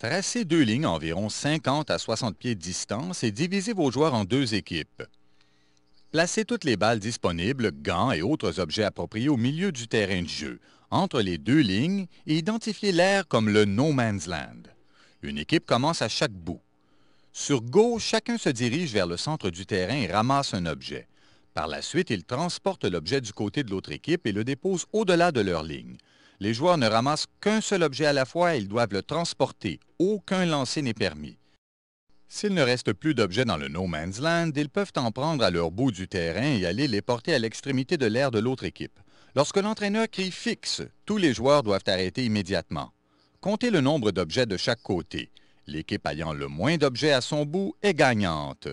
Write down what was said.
Tracez deux lignes à environ 50 à 60 pieds de distance et divisez vos joueurs en deux équipes. Placez toutes les balles disponibles, gants et autres objets appropriés au milieu du terrain de jeu, entre les deux lignes, et identifiez l'air comme le no man's land. Une équipe commence à chaque bout. Sur Go, chacun se dirige vers le centre du terrain et ramasse un objet. Par la suite, il transporte l'objet du côté de l'autre équipe et le dépose au-delà de leur ligne. Les joueurs ne ramassent qu'un seul objet à la fois et ils doivent le transporter. Aucun lancer n'est permis. S'il ne reste plus d'objets dans le no man's land, ils peuvent en prendre à leur bout du terrain et aller les porter à l'extrémité de l'air de l'autre équipe. Lorsque l'entraîneur crie fixe, tous les joueurs doivent arrêter immédiatement. Comptez le nombre d'objets de chaque côté. L'équipe ayant le moins d'objets à son bout est gagnante.